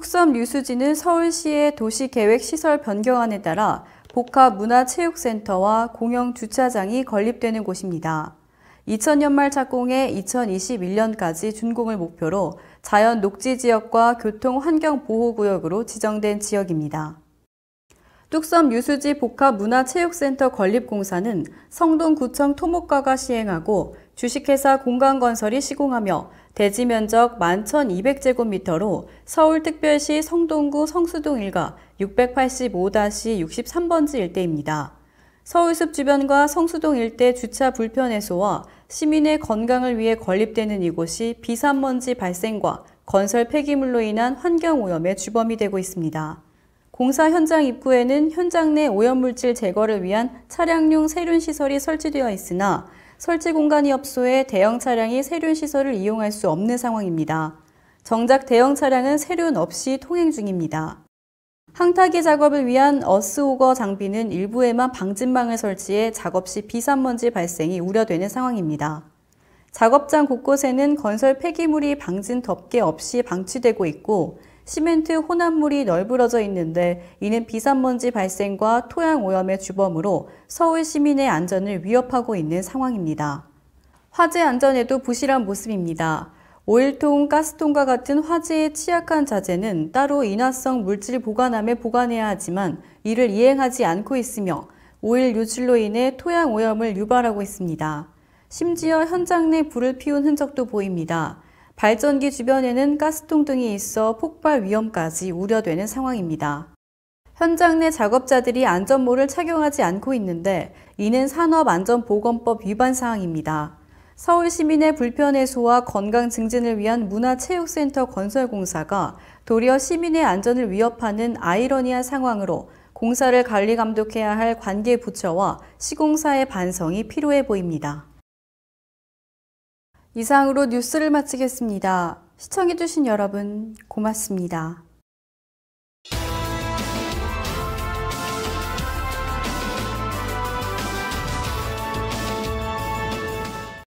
특섬 뉴스지는 서울시의 도시계획 시설 변경안에 따라 복합문화체육센터와 공영주차장이 건립되는 곳입니다. 2000년 말 착공해 2021년까지 준공을 목표로 자연 녹지 지역과 교통 환경 보호 구역으로 지정된 지역입니다. 뚝섬 유수지 복합문화체육센터 건립 공사는 성동구청 토목과가 시행하고 주식회사 공간건설이 시공하며 대지 면적 11,200제곱미터로 서울특별시 성동구 성수동 일가 685-63번지 일대입니다. 서울숲 주변과 성수동 일대 주차 불편 해소와 시민의 건강을 위해 건립되는 이곳이 비산먼지 발생과 건설 폐기물로 인한 환경오염의 주범이 되고 있습니다. 공사 현장 입구에는 현장 내 오염물질 제거를 위한 차량용 세륜시설이 설치되어 있으나 설치 공간이 없소에 대형 차량이 세륜 시설을 이용할 수 없는 상황입니다. 정작 대형 차량은 세륜 없이 통행 중입니다. 항타기 작업을 위한 어스오거 장비는 일부에만 방진망을 설치해 작업 시 비산먼지 발생이 우려되는 상황입니다. 작업장 곳곳에는 건설 폐기물이 방진 덮개 없이 방치되고 있고 시멘트 혼합물이 널브러져 있는데 이는 비산먼지 발생과 토양 오염의 주범으로 서울 시민의 안전을 위협하고 있는 상황입니다. 화재 안전에도 부실한 모습입니다. 오일통, 가스통과 같은 화재에 취약한 자재는 따로 인화성 물질 보관함에 보관해야 하지만 이를 이행하지 않고 있으며 오일 유출로 인해 토양 오염을 유발하고 있습니다. 심지어 현장 내 불을 피운 흔적도 보입니다. 발전기 주변에는 가스통 등이 있어 폭발 위험까지 우려되는 상황입니다. 현장 내 작업자들이 안전모를 착용하지 않고 있는데 이는 산업안전보건법 위반 사항입니다. 서울 시민의 불편 해소와 건강 증진을 위한 문화체육센터 건설공사가 도리어 시민의 안전을 위협하는 아이러니한 상황으로 공사를 관리 감독해야 할 관계 부처와 시공사의 반성이 필요해 보입니다. 이상으로 뉴스를 마치겠습니다. 시청해주신 여러분 고맙습니다.